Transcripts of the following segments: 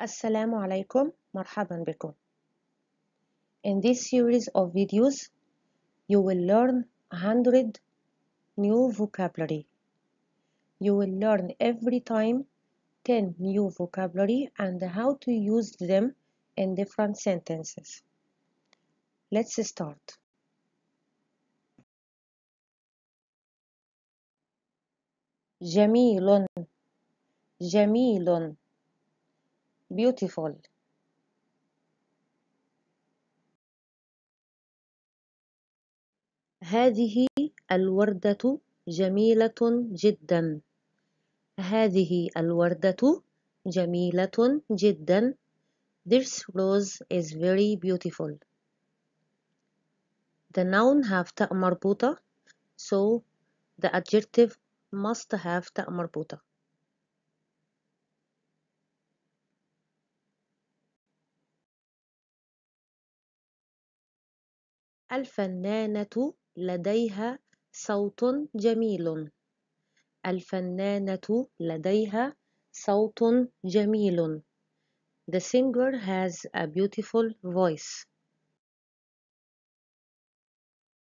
Assalamu alaikum, marhaban bikum. In this series of videos, you will learn 100 new vocabulary. You will learn every time 10 new vocabulary and how to use them in different sentences. Let's start. جميل جميل beautiful هذه الوردة جميلة جدا هذه الوردة جميلة جدا This rose is very beautiful The noun have تاء مربوطة so the adjective must have تاء مربوطة الفنانة لديها صوت جميل الفنانة لديها صوت جميل The singer has a beautiful voice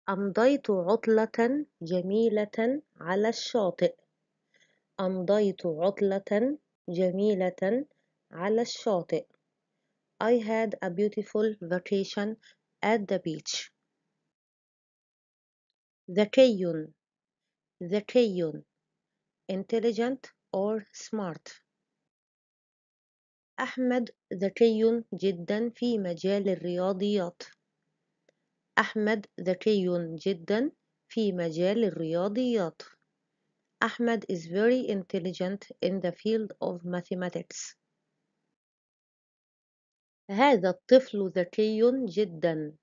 أمضيت عطلة جميلة على الشاطئ أمضيت عطلة جميلة على الشاطئ I had a beautiful vacation at the beach ذكي ذكي intelligent or smart أحمد ذكي جدا في مجال الرياضيات أحمد ذكي جدا في مجال الرياضيات أحمد is very intelligent in the field of mathematics هذا الطفل ذكي جدا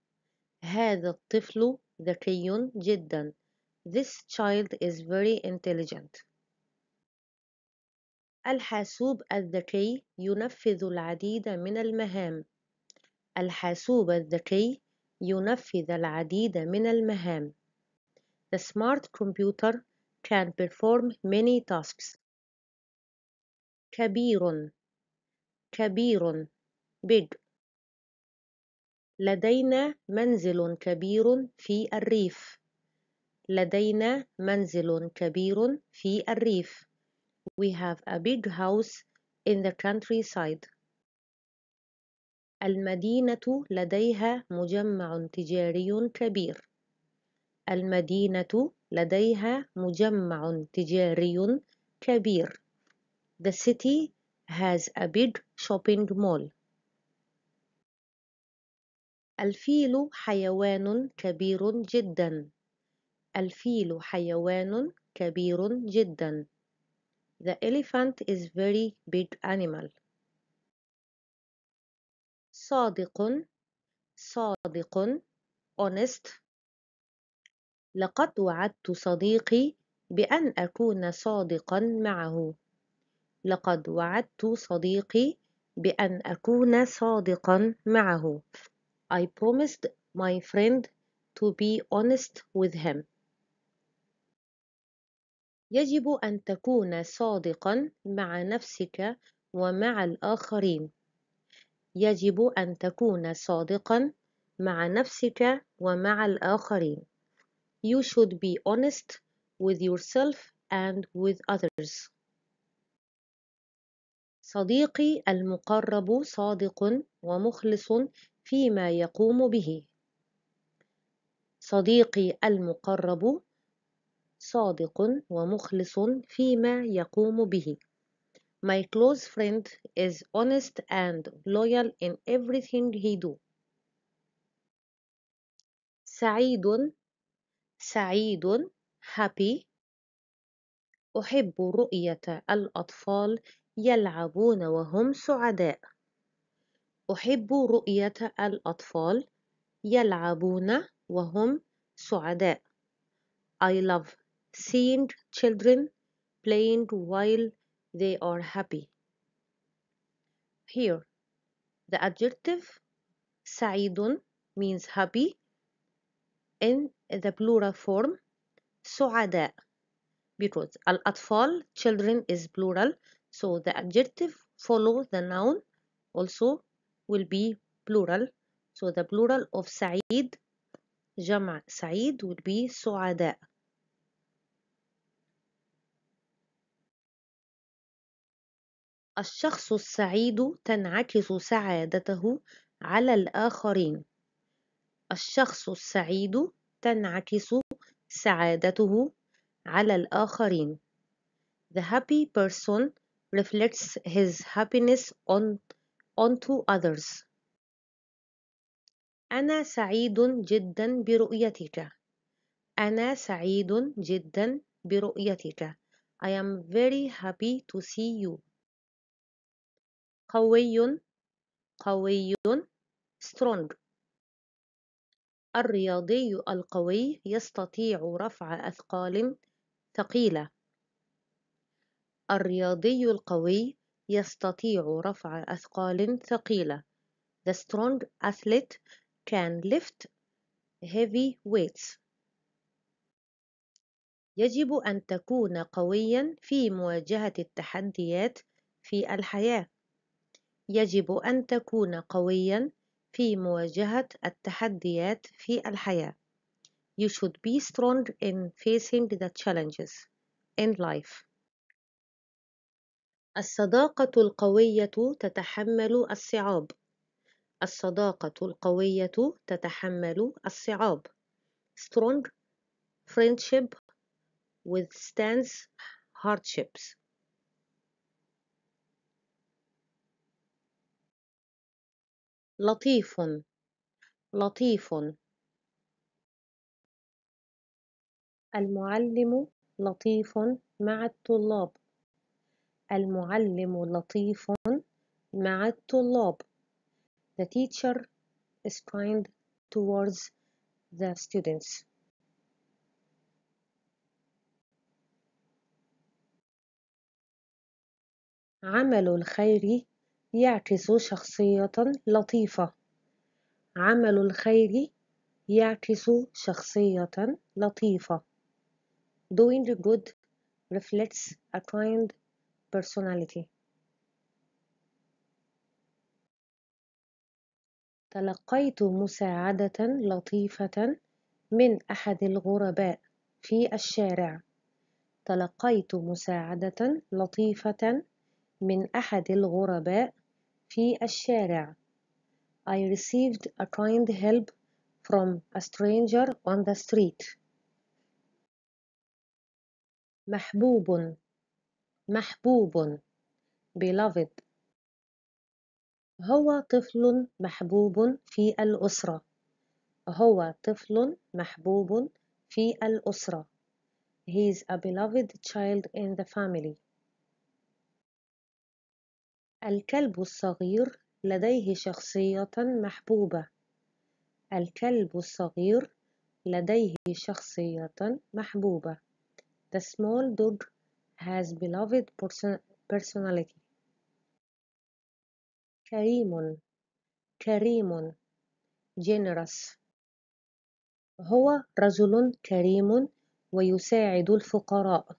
هذا الطفل ذكي جداً. This child is very intelligent. الحاسوب الذكي ينفذ العديد من المهام. الحاسوب الذكي ينفذ العديد من المهام. The smart computer can perform many tasks. كبير كبير big لدينا منزل كبير في الريف. لدينا منزل كبير في الريف. We have a big house in the countryside. المدينة لديها مجمع تجاري كبير. المدينة لديها مجمع تجاري كبير. The city has a big shopping mall. الفيل حيوان كبير جدا الفيل حيوان كبير جدا The elephant is very big animal صادق صادق honest لقد وعدت صديقي بأن أكون صادقا معه لقد وعدت صديقي بأن أكون صادقا معه I promised my friend to be honest with him. يجب أن تكون صادقا مع نفسك ومع الآخرين. يجب أن تكون صادقا مع نفسك ومع الآخرين. You should be honest with yourself and with others. صديقي المقرب صادق ومخلص فيما يقوم به صديقي المقرب صادق ومخلص فيما يقوم به My close friend is honest and loyal in everything he do سعيد سعيد happy أحب رؤية الأطفال يلعبون وهم سعداء أحب رؤية الأطفال يلعبون وهم سعداء. I love seeing children playing while they are happy. Here, the adjective سعيد means happy in the plural form سعداء because الأطفال children is plural so the adjective follow the noun also will be plural so the plural of سعيد جمع سعيد will be سعداء الشخص السعيد تنعكس سعادته على الآخرين الشخص السعيد تنعكس سعادته على الآخرين The happy person reflects his happiness on onto others. أنا سعيد جدا برؤيتك. أنا سعيد جدا برؤيتك. I am very happy to see you. قوي قوي strong الرياضي القوي يستطيع رفع أثقال ثقيلة الرياضي القوي يستطيع رفع أثقال ثقيلة. The strong athlete can lift heavy weights. يجب أن تكون قويا في مواجهة التحديات في الحياة. يجب أن تكون قويا في مواجهة التحديات في الحياة. You should be strong in facing the challenges in life. الصداقة القوية تتحمل الصعاب الصداقة القوية تتحمل الصعاب strong friendship withstands hardships لطيف لطيف المعلم لطيف مع الطلاب المعلم لطيف مع الطلاب The teacher is kind towards the students عمل الخير يعكس شخصية لطيفة عمل الخير يعكس شخصية لطيفة Doing good reflects a kind personality تلقيت مساعدة لطيفة من أحد الغرباء في الشارع تلقيت مساعدة لطيفة من أحد الغرباء في الشارع I received a kind help from a stranger on the street محبوب محبوب beloved هو طفل محبوب في الأسرة هو طفل محبوب في الأسرة He is a beloved child in the family الكلب الصغير لديه شخصية محبوبة الكلب الصغير لديه شخصية محبوبة The small dog has beloved personality كريم كريم generous هو رجل كريم ويساعد الفقراء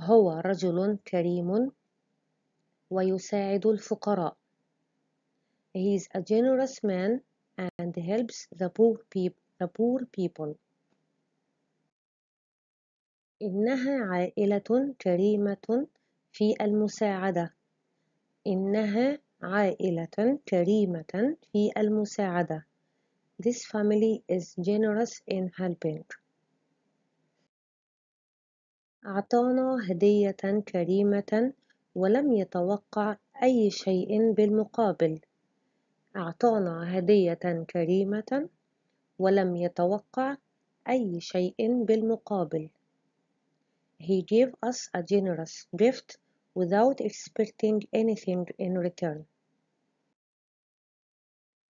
هو رجل كريم ويساعد الفقراء He is a generous man and helps the poor, people. the poor people إنها عائلة كريمة في المساعدة. إنها عائلة كريمة في المساعدة. This family is generous in helping. أعطانا هدية كريمة ولم يتوقع أي شيء بالمقابل. أعطانا هدية كريمة ولم يتوقع أي شيء بالمقابل. He gave us a generous gift without expecting anything in return.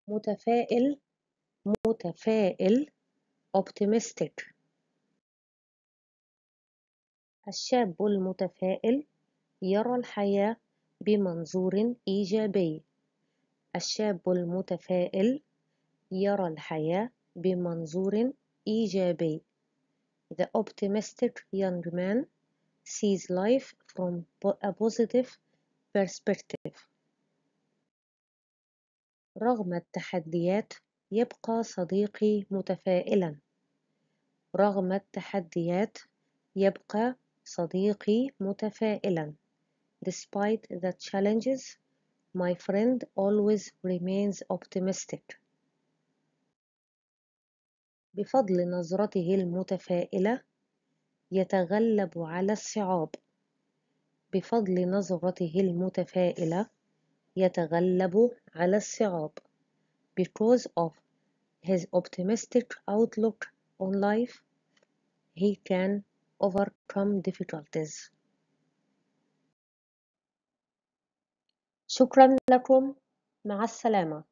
متفائل متفائل optimistic الشاب المتفائل يرى الحياة بمنظور إيجابي الشاب المتفائل يرى الحياة بمنظور إيجابي The optimistic young man sees life from a positive perspective. رغم التحديات يبقى صديقي متفائلا رغم التحديات يبقى صديقي متفائلا Despite the challenges, my friend always remains optimistic. بفضل نظرته المتفائلة يتغلب على الصعاب بفضل نظرته المتفائلة يتغلب على الصعاب because of his optimistic outlook on life he can overcome difficulties شكرا لكم مع السلامة